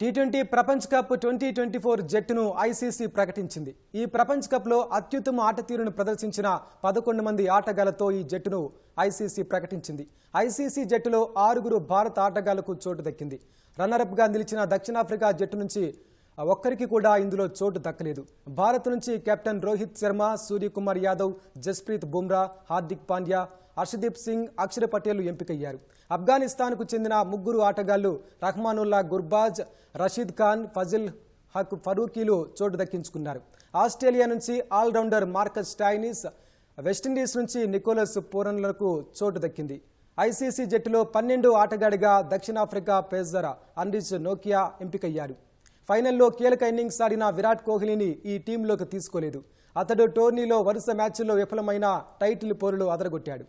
tea twenty ప్రపంచ cup twenty twenty four జట్టును ICC ప్రకటించింది ఈ ప్రపంచ కప్లో అత్యుత్తమ ఆట తీరును ప్రదర్శించిన పదకొండు మంది ఆటగాళ్లతో ఈ జట్టును ఐసీసీ ప్రకటించింది ఐసీసీ జట్టులో ఆరుగురు భారత ఆటగాళ్లకు చోటు దక్కింది రన్నరప్గా నిలిచిన దక్షిణాఫ్రికా జట్టు నుంచి ఒక్కరికి కూడా ఇందులో చోటు దక్కలేదు భారత్ నుంచి కెప్టెన్ రోహిత్ శర్మ సూర్యకుమార్ యాదవ్ జస్ప్రీత్ బుమ్రా హార్దిక్ పాండ్యా హర్షదీప్ సింగ్ అక్షర్ పటేల్ ఎంపికయ్యారు ఆఫ్ఘనిస్తాన్కు చెందిన ముగ్గురు ఆటగాళ్లు రహమానుల్లా గుర్బాజ్ రషీద్ ఖాన్ ఫజిల్ హక్ ఫరూకీలు చోటు దక్కించుకున్నారు ఆస్ట్రేలియా నుంచి ఆల్రౌండర్ మార్కస్ స్టాయినిస్ వెస్టిండీస్ నుంచి నికోలస్ పూరన్లకు చోటు దక్కింది ఐసీసీ జట్టులో పన్నెండు ఆటగాడిగా దక్షిణాఫ్రికా పేజర్ అన్రిచ్ నోకియా ఎంపికయ్యారు ఫైనల్లో కీలక ఇన్నింగ్స్ ఆడిన విరాట్ కోహ్లీని ఈ టీంలోకి తీసుకోలేదు అతడు టోర్నీలో వరుస మ్యాచ్ల్లో విఫలమైన టైటిల్ పోరులో అదరగొట్టాడు